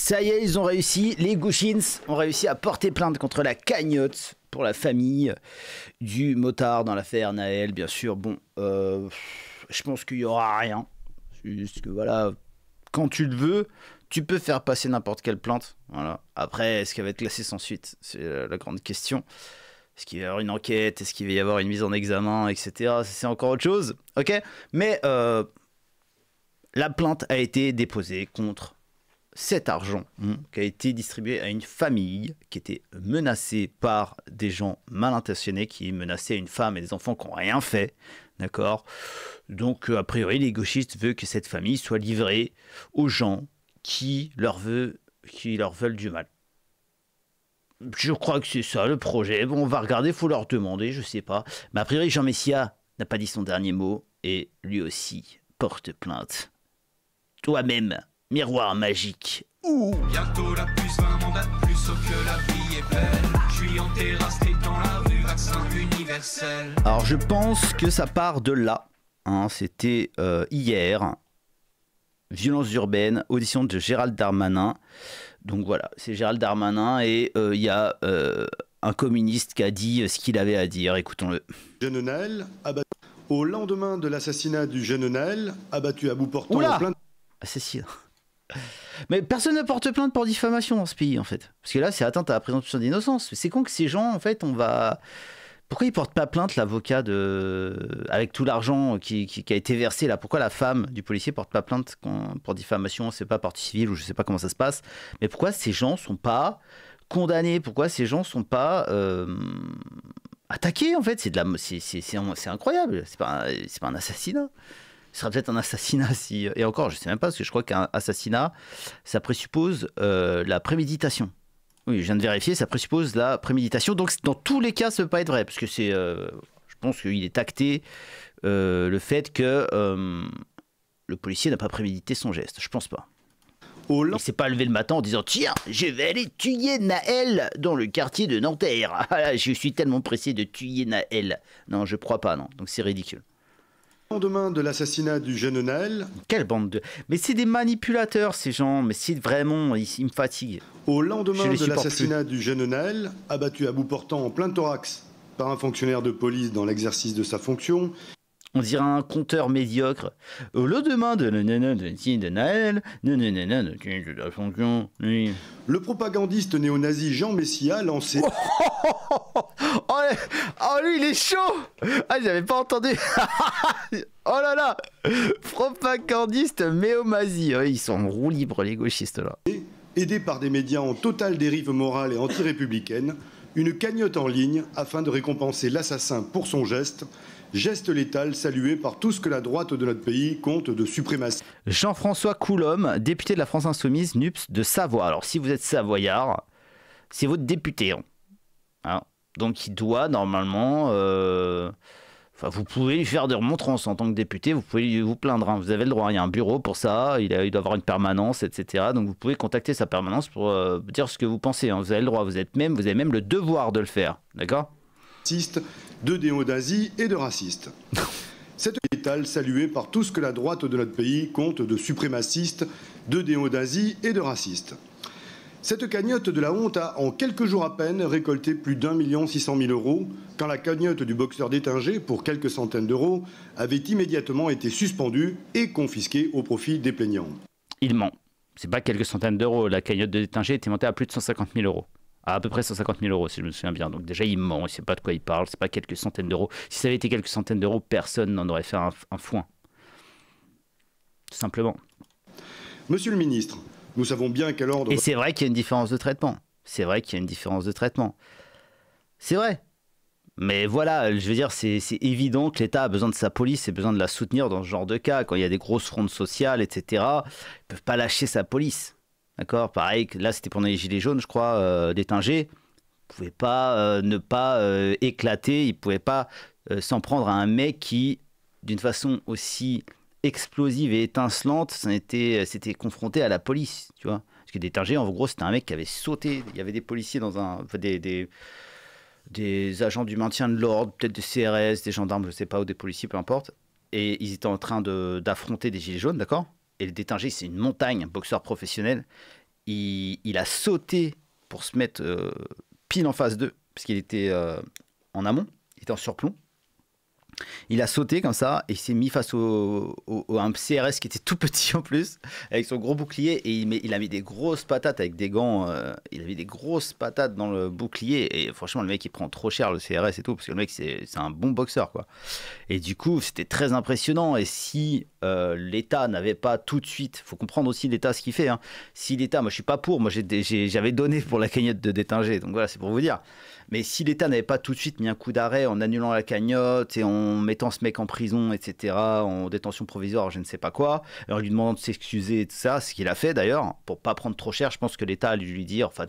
Ça y est, ils ont réussi. Les Gouchins ont réussi à porter plainte contre la cagnotte pour la famille du motard dans l'affaire Naël, bien sûr. Bon, euh, je pense qu'il n'y aura rien. Juste que voilà, quand tu le veux, tu peux faire passer n'importe quelle plante. Voilà. Après, est-ce qu'elle va être classée sans suite C'est euh, la grande question. Est-ce qu'il va y avoir une enquête Est-ce qu'il va y avoir une mise en examen, etc. C'est encore autre chose. Ok Mais euh, la plainte a été déposée contre cet argent hein, qui a été distribué à une famille qui était menacée par des gens mal intentionnés qui menaçaient une femme et des enfants qui n'ont rien fait. D'accord Donc, euh, a priori, les gauchistes veulent que cette famille soit livrée aux gens qui leur, qui leur veulent du mal. Je crois que c'est ça le projet. Bon, on va regarder, il faut leur demander, je sais pas. Mais a priori, Jean Messia n'a pas dit son dernier mot et lui aussi porte plainte. Toi-même Miroir magique. Ouh la la Alors je pense que ça part de là. Hein. C'était euh, hier. Violence urbaine, audition de Gérald Darmanin. Donc voilà, c'est Gérald Darmanin et euh, il y a euh, un communiste qui a dit ce qu'il avait à dire. Écoutons-le. Au lendemain de l'assassinat du jeune Naël, abattu à bout portant Oula ah, mais personne ne porte plainte pour diffamation dans ce pays, en fait. Parce que là, c'est atteinte à la présomption d'innocence. C'est con que ces gens, en fait, on va. Pourquoi ils portent pas plainte l'avocat de avec tout l'argent qui, a été versé là Pourquoi la femme du policier porte pas plainte pour diffamation C'est pas partie civile ou je sais pas comment ça se passe. Mais pourquoi ces gens sont pas condamnés Pourquoi ces gens sont pas euh, attaqués en fait C'est de la c'est incroyable. C'est pas c'est pas un assassinat ce sera peut-être un assassinat si et encore je ne sais même pas parce que je crois qu'un assassinat ça présuppose euh, la préméditation. Oui, je viens de vérifier, ça présuppose la préméditation. Donc dans tous les cas, ça ne peut pas être vrai parce que c'est, euh, je pense qu'il est acté euh, le fait que le policier n'a pas prémédité son geste. Je pense pas. Il ne s'est pas levé le matin en disant Tiens, je vais aller tuer Naël dans le quartier de Nanterre. Ah je suis tellement pressé de tuer Naël. Non, je ne crois pas, non. Donc c'est ridicule. Au lendemain de l'assassinat du jeune Quelle bande de. Mais c'est des manipulateurs, ces gens. Mais c'est vraiment. Ils, me fatiguent. Au lendemain de l'assassinat du jeune abattu à bout portant en plein thorax par un fonctionnaire de police dans l'exercice de sa fonction, on dirait un compteur médiocre. Au euh, demain de Le propagandiste néo-nazi Jean Messia a lancé. Oh, oh, oh, oh, lui, il est chaud Ah, j'avais pas entendu Oh là là Propagandiste méomazie Ils sont en roue libre, les gauchistes, là. Aidé par des médias en totale dérive morale et anti-républicaine, une cagnotte en ligne afin de récompenser l'assassin pour son geste geste létal salué par tout ce que la droite de notre pays compte de suprématie. Jean-François Coulombe, député de la France Insoumise, NUPS de Savoie. Alors si vous êtes savoyard, c'est votre député. Hein. Hein? Donc il doit normalement... Euh, enfin, vous pouvez lui faire des remontrances en tant que député, vous pouvez vous plaindre, hein. vous avez le droit, il y a un bureau pour ça, il, doit avoir une permanence, etc. Donc vous pouvez contacter sa permanence pour euh, dire ce que vous pensez, vous avez le droit, vous, êtes même, vous avez même le devoir de le faire, d'accord de déodasie et de racistes. Cette étale saluée par tout ce que la droite de notre pays compte de suprémacistes, de déodasie et de racistes. Cette cagnotte de la honte a, en quelques jours à peine, récolté plus d'un million six cent mille euros, quand la cagnotte du boxeur détingé pour quelques centaines d'euros, avait immédiatement été suspendue et confisquée au profit des plaignants. Il ment. C'est pas quelques centaines d'euros. La cagnotte de Détinger était montée à plus de 150 000 euros à peu près 150 000 euros, si je me souviens bien. Donc déjà, il ment, il ne sait pas de quoi il parle, c'est pas quelques centaines d'euros. Si ça avait été quelques centaines d'euros, personne n'en aurait fait un, foin. Tout simplement. Monsieur le ministre, nous savons bien qu'à l'ordre. Et c'est vrai qu'il y a une différence de traitement. C'est vrai qu'il y a une différence de traitement. C'est vrai. Mais voilà, je veux dire, c'est évident que l'État a besoin de sa police et besoin de la soutenir dans ce genre de cas. Quand il y a des grosses frontes sociales, etc., ils ne peuvent pas lâcher sa police. D'accord Pareil, là c'était pendant les Gilets jaunes, je crois, euh, d'étinger. ne pouvaient pas euh, ne pas euh, éclater, Il ne pouvait pas euh, s'en prendre à un mec qui, d'une façon aussi explosive et étincelante, s'était confronté à la police, tu vois. Parce que Détinger, en gros, c'était un mec qui avait sauté. Il y avait des policiers dans un. des, des, agents du maintien de l'ordre, peut-être des CRS, des gendarmes, je ne sais pas, ou des policiers, peu importe. Et ils étaient en train d'affronter des gilets jaunes, d'accord et le Détinger, c'est une montagne, un boxeur professionnel. Il, a sauté pour se mettre euh, pile en face d'eux, parce qu'il était euh, en amont, il était en surplomb. Il a sauté comme ça et il s'est mis face au, un CRS qui était tout petit en plus, avec son gros bouclier. Et il, a mis des grosses patates avec des gants. Euh, il il mis des grosses patates dans le bouclier. Et franchement, le mec, il prend trop cher le CRS et tout, parce que le mec, c'est un bon boxeur. quoi. Et du coup, c'était très impressionnant. Et si euh, l'État n'avait pas tout de suite, faut comprendre aussi l'État ce qu'il fait. Hein. Si l'État, moi je suis pas pour, moi j'avais donné pour la cagnotte de Détinger. Donc voilà, c'est pour vous dire. Mais si l'État n'avait pas tout de suite mis un coup d'arrêt en annulant la cagnotte et en mettant ce mec en prison, etc., en détention provisoire, je ne sais pas quoi, en lui demandant de s'excuser et tout ça, ce qu'il a fait d'ailleurs, pour pas prendre trop cher, je pense que l'État a dû lui dire, enfin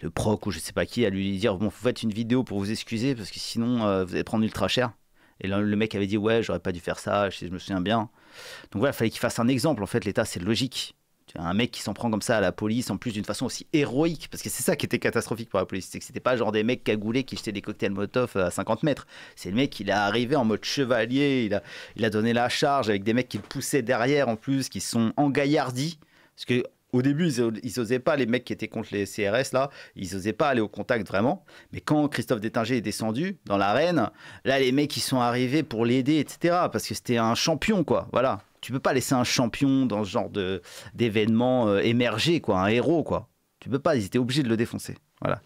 le proc ou je ne sais pas qui, a lui dire, bon, vous faites une vidéo pour vous excuser parce que sinon euh, vous allez prendre ultra cher. Et le mec avait dit, ouais, j'aurais pas dû faire ça, je me souviens bien. Donc voilà, il fallait qu'il fasse un exemple. En fait, l'État, c'est logique un mec qui s'en prend comme ça à la police, en plus d'une façon aussi héroïque, parce que c'est ça qui était catastrophique pour la police, c'est que c'était pas genre des mecs cagoulés qui jetaient des cocktails Molotov euh, à 50 mètres. C'est le mec, qui est arrivé en mode chevalier, il a, il a donné la charge avec des mecs qui le poussaient derrière en plus, qui sont engaillardis. Parce que au début, ils n'osaient pas, les mecs qui étaient contre les CRS, là, ils n'osaient pas aller au contact vraiment. Mais quand Christophe Détinger est descendu dans l'arène, là, les mecs, ils sont arrivés pour l'aider, etc. Parce que c'était un champion, quoi. Voilà. Tu peux pas laisser un champion dans ce genre d'événement euh, émerger, quoi. Un héros, quoi. Tu peux pas, ils étaient obligés de le défoncer. Voilà.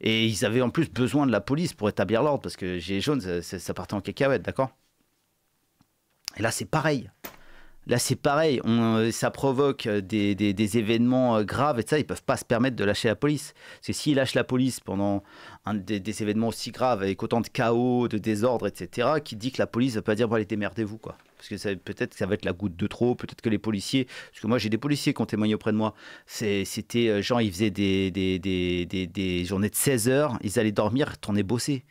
Et ils avaient en plus besoin de la police pour établir l'ordre, parce que j'ai Jaune, ça, ça partait en cacahuète, d'accord Et là, c'est pareil. Là, c'est pareil, euh, ça provoque euh, des, événements euh, graves et ça, ils peuvent pas se permettre de lâcher la police. Parce que s'ils lâchent la police pendant un des, événements aussi graves, avec autant de chaos, de désordre, etc., qui dit que la police va pas dire, bon, allez, démerdez-vous, quoi. Parce que peut-être que ça va être la goutte de trop, peut-être que les policiers, parce que moi, j'ai des policiers qui ont témoigné auprès de moi. C'était, genre, ils faisaient des, journées de 16 heures, ils allaient dormir, tourner, bosser.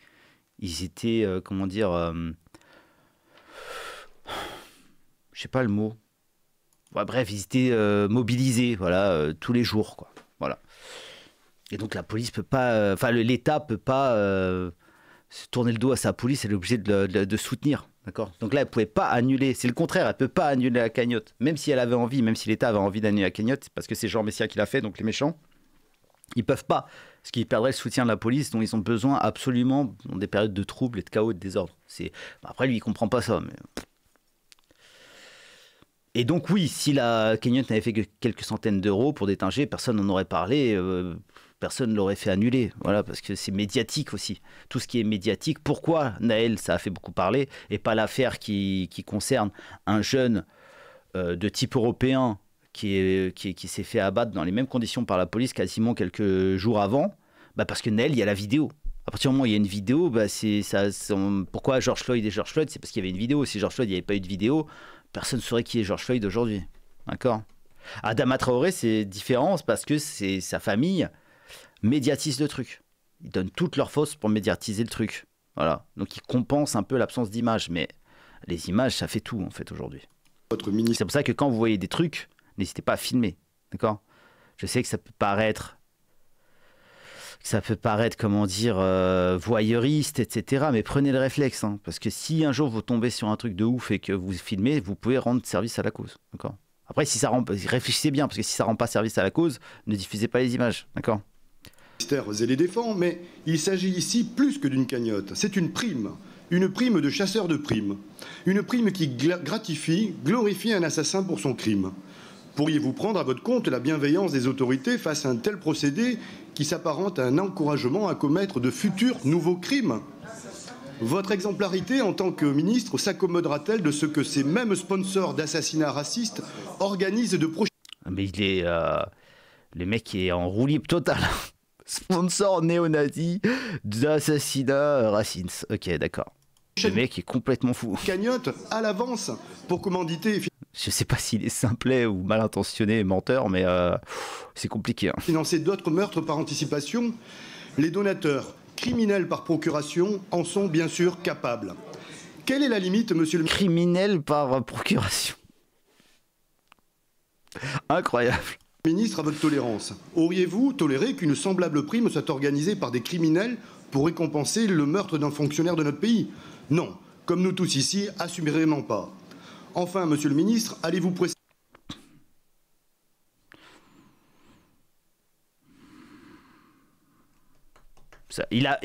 Ils étaient, comment dire je sais pas le mot. bref, ils étaient euh, mobilisés, voilà, euh, tous les jours, quoi. Voilà. Et donc la police peut pas, euh, enfin l'État peut pas se tourner le dos à sa police, elle est obligée de, soutenir, d'accord. Donc là, elle pouvait pas annuler, c'est le contraire, elle peut pas annuler la cagnotte, même si elle avait envie, même si l'État avait envie d'annuler la cagnotte, parce que c'est Jean Messia qui l'a fait, donc les méchants, ils peuvent pas, parce qu'ils perdraient le soutien de la police dont ils ont besoin absolument dans des périodes de troubles et de chaos et de désordre. C'est, bah, après lui, il comprend pas ça, mais et donc oui, si la Kenyatta n'avait fait que quelques centaines d'euros pour détinger, personne n'en aurait parlé, euh, personne ne l'aurait fait annuler. Voilà, parce que c'est médiatique aussi. Tout ce qui est médiatique, pourquoi Naël, ça a fait beaucoup parler, et pas l'affaire qui, concerne un jeune euh, de type européen qui, qui, s'est fait abattre dans les mêmes conditions par la police quasiment quelques jours avant, bah parce que Naël, il y a la vidéo. À partir du moment où il y a une vidéo, bah c'est pourquoi George Floyd et George Floyd C'est parce qu'il y avait une vidéo. Si George Floyd, il n'y avait pas eu de vidéo, personne ne saurait qui est George Floyd aujourd'hui. D'accord Adama Traoré, c'est différent parce que c'est sa famille médiatise le truc. Ils donnent toutes leurs forces pour médiatiser le truc. Voilà. Donc ils compensent un peu l'absence d'image. Mais les images, ça fait tout, en fait, aujourd'hui. C'est pour ça que quand vous voyez des trucs, n'hésitez pas à filmer. D'accord Je sais que ça peut paraître ça peut paraître, comment dire, euh, voyeuriste, etc. Mais prenez le réflexe, hein, parce que si un jour vous tombez sur un truc de ouf et que vous filmez, vous pouvez rendre service à la cause, d'accord Après, si ça rend, réfléchissez bien, parce que si ça rend pas service à la cause, ne diffusez pas les images, d'accord et les défend, mais il s'agit ici plus que d'une cagnotte, c'est une prime, une prime de chasseur de primes, une prime qui gratifie, glorifie un assassin pour son crime. Pourriez-vous prendre à votre compte la bienveillance des autorités face à un tel procédé qui s'apparente à un encouragement à commettre de futurs nouveaux crimes votre exemplarité en tant que ministre s'accommodera-t-elle de ce que ces mêmes sponsors d'assassinats racistes organisent de prochains... Ah, mais il est... Euh, le mec est en roulis total. Sponsor néo-nazi d'assassinats racines. Ok, d'accord. Le mec est complètement fou. Cagnotte à l'avance pour commanditer. Je sais pas s'il est simplet ou mal intentionné menteur, mais euh, c'est compliqué. Hein. Financer d'autres meurtres par anticipation, les donateurs, criminels par procuration, en sont bien sûr capables. Quelle est la limite, monsieur le Criminel par procuration. Incroyable. Ministre, à votre tolérance, auriez-vous toléré qu'une semblable prime soit organisée par des criminels pour récompenser le meurtre d'un fonctionnaire de notre pays non, comme nous tous ici, assumerez-moi pas. Enfin, Monsieur le Ministre, allez-vous presser Il a,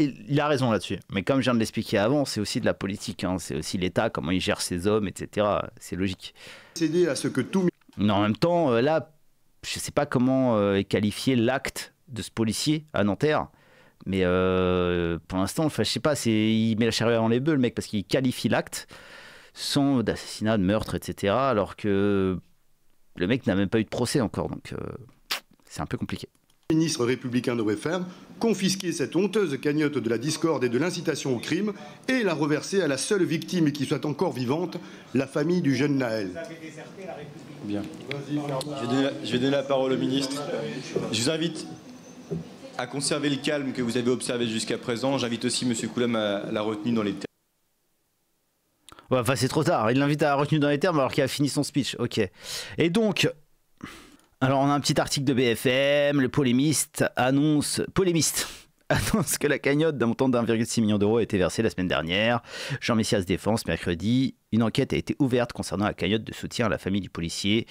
raison là-dessus. Mais comme je viens de l'expliquer avant, c'est aussi de la politique. Hein. C'est aussi l'État, comment il gère ses hommes, etc. C'est logique. à ce que tout. en même temps, euh, là, je ne sais pas comment euh, est qualifié l'acte de ce policier à Nanterre. Mais euh, pour l'instant, enfin, je sais pas, il met la charrue avant les bœufs, le mec, parce qu'il qualifie l'acte sans d'assassinat, de meurtre, etc. Alors que le mec n'a même pas eu de procès encore, donc euh, c'est un peu compliqué. Le ministre républicain devrait faire confisquer cette honteuse cagnotte de la discorde et de l'incitation au crime et la reverser à la seule victime qui soit encore vivante, la famille du jeune Naël. Bien. Je je vais donner la parole au ministre. Je vous invite à conserver le calme que vous avez observé jusqu'à présent. J'invite aussi M. Coulam à la retenue dans les termes. Ouais, enfin, c'est trop tard. Il l'invite à la retenue dans les termes alors qu'il a fini son speech. Ok. Et donc, alors on a un petit article de BFM. Le polémiste annonce. Polémiste annonce que la cagnotte d'un montant d'1,6 million d'euros a été versée la semaine dernière. Jean Messias défense mercredi. Une enquête a été ouverte concernant la cagnotte de soutien à la famille du policier.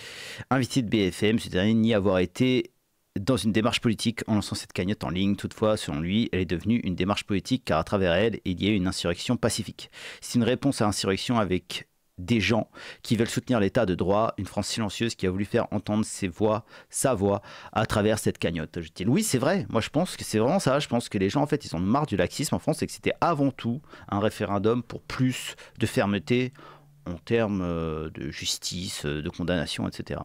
Invité de BFM, ce dernier nie avoir été dans une démarche politique en lançant cette cagnotte en ligne. Toutefois, selon lui, elle est devenue une démarche politique car à travers elle, il y a une insurrection pacifique. C'est une réponse à l'insurrection avec des gens qui veulent soutenir l'état de droit, une France silencieuse qui a voulu faire entendre ses voix, sa voix à travers cette cagnotte. Je dis oui, c'est vrai. Moi, je pense que c'est vraiment ça. Je pense que les gens en fait, ils ont marre du laxisme en France et que c'était avant tout un référendum pour plus de fermeté en termes euh, de justice, euh, de condamnation, etc.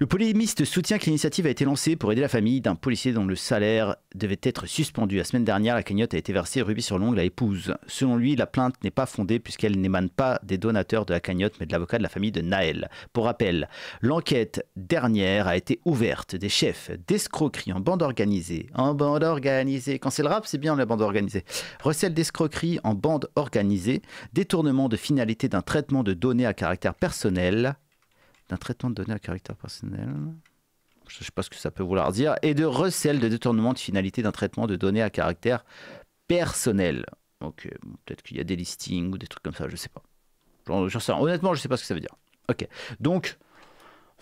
Le polémiste soutient que l'initiative a été lancée pour aider la famille d'un policier dont le salaire devait être suspendu. La semaine dernière, la cagnotte a été versée rubis sur l'ongle à épouse. Selon lui, la plainte n'est pas fondée puisqu'elle n'émane pas des donateurs de la cagnotte mais de l'avocat de la famille de Naël. Pour rappel, l'enquête dernière a été ouverte des chefs d'escroquerie en bande organisée. En bande organisée. Quand c'est le rap, c'est bien la bande organisée. Recel d'escroquerie en bande organisée, détournement de finalité d'un traitement de données à caractère personnel, d'un traitement de données à caractère personnel. Je ne sais pas ce que ça peut vouloir dire. Et de recel de détournement de finalité d'un traitement de données à caractère personnel. Ok, euh, peut-être qu'il y a des listings ou des trucs comme ça, je ne sais pas. Genre, honnêtement, je ne sais pas ce que ça veut dire. Ok, donc,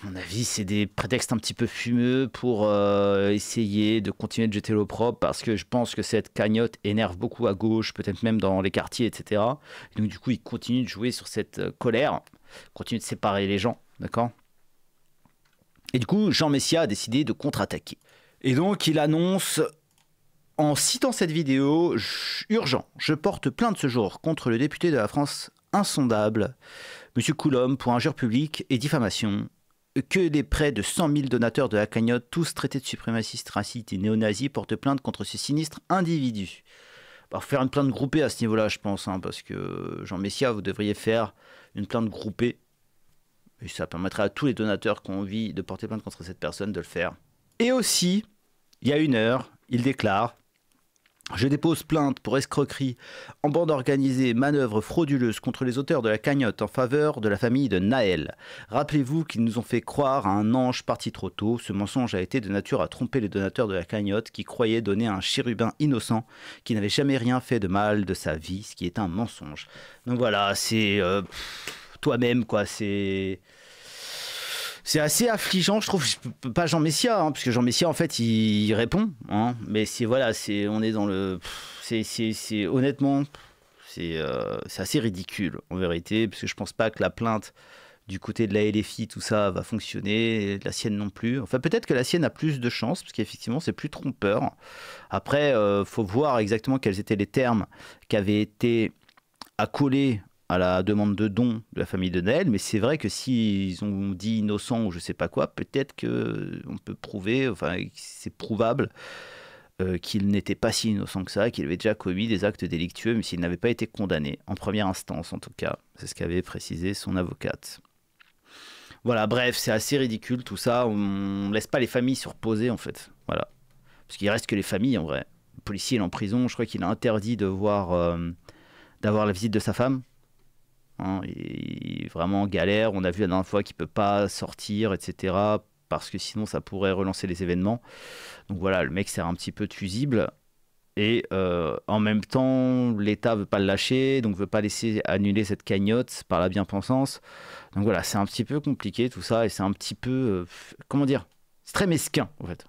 à mon avis, c'est des prétextes un petit peu fumeux pour euh, essayer de continuer de jeter l'opprobre. parce que je pense que cette cagnotte énerve beaucoup à gauche, peut-être même dans les quartiers, etc. donc, du coup, ils continuent de jouer sur cette euh, colère, continuent de séparer les gens. D'accord Et du coup, Jean Messia a décidé de contre-attaquer. Et donc, il annonce en citant cette vidéo Urgent, je porte plainte ce jour contre le député de la France insondable, M. Coulombe, pour injure publique et diffamation. Que des près de 100 000 donateurs de la cagnotte, tous traités de suprémacistes racistes et néo-nazis, portent plainte contre ce sinistre individu. Bah, faire une plainte groupée à ce niveau-là, je pense, hein, parce que euh, Jean Messia, vous devriez faire une plainte groupée et ça permettrait à tous les donateurs qui ont envie de porter plainte contre cette personne de le faire. Et aussi, il y a une heure, il déclare je dépose plainte pour escroquerie en bande organisée, manœuvre frauduleuse contre les auteurs de la cagnotte en faveur de la famille de Naël. Rappelez-vous qu'ils nous ont fait croire à un ange parti trop tôt. Ce mensonge a été de nature à tromper les donateurs de la cagnotte qui croyaient donner à un chérubin innocent qui n'avait jamais rien fait de mal de sa vie, ce qui est un mensonge. Donc voilà, c'est euh, toi-même quoi, c'est c'est assez affligeant, je trouve. Pas Jean Messia, hein, puisque Jean Messia, en fait, il, répond. Hein. mais c'est voilà, c'est on est dans le. C'est honnêtement, euh, c'est assez ridicule en vérité, parce que je pense pas que la plainte du côté de la LFI, tout ça va fonctionner, la sienne non plus. Enfin, peut-être que la sienne a plus de chance, parce qu'effectivement, c'est plus trompeur. Après, euh, faut voir exactement quels étaient les termes qui avaient été accolés à la demande de don de la famille de Naël, mais c'est vrai que s'ils ont dit innocent ou je sais pas quoi, peut-être que euh, on peut prouver, enfin c'est prouvable, euh, qu'il n'était pas si innocent que ça, qu'il avait déjà commis des actes délictueux, mais s'il n'avait pas été condamné, en première instance en tout cas. C'est ce qu'avait précisé son avocate. Voilà, bref, c'est assez ridicule tout ça. On laisse pas les familles se reposer en fait. Voilà. Parce qu'il reste que les familles en vrai. Le policier est en prison, je crois qu'il a interdit de voir. Euh, d'avoir la visite de sa femme, Hein, il est vraiment en galère. On a vu la dernière fois qu'il ne peut pas sortir, etc. Parce que sinon, ça pourrait relancer les événements. Donc voilà, le mec sert un petit peu de fusible. Et euh, en même temps, l'État veut pas le lâcher, donc veut pas laisser annuler cette cagnotte par la bien-pensance. Donc voilà, c'est un petit peu compliqué tout ça, et c'est un petit peu, euh, comment dire, c'est très mesquin en fait.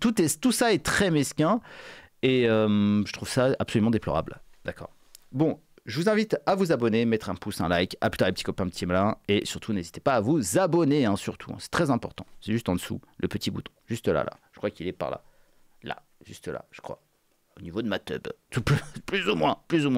tout, est, tout ça est très mesquin, et euh, je trouve ça absolument déplorable. D'accord. Bon, je vous invite à vous abonner, mettre un pouce, un like, à plus tard les petits copains, petits malins, et surtout n'hésitez pas à vous abonner, hein, surtout, hein. c'est très important. C'est juste en dessous, le petit bouton, juste là, là. Je crois qu'il est par là, là, juste là, je crois, au niveau de ma tub, plus ou moins, plus ou moins.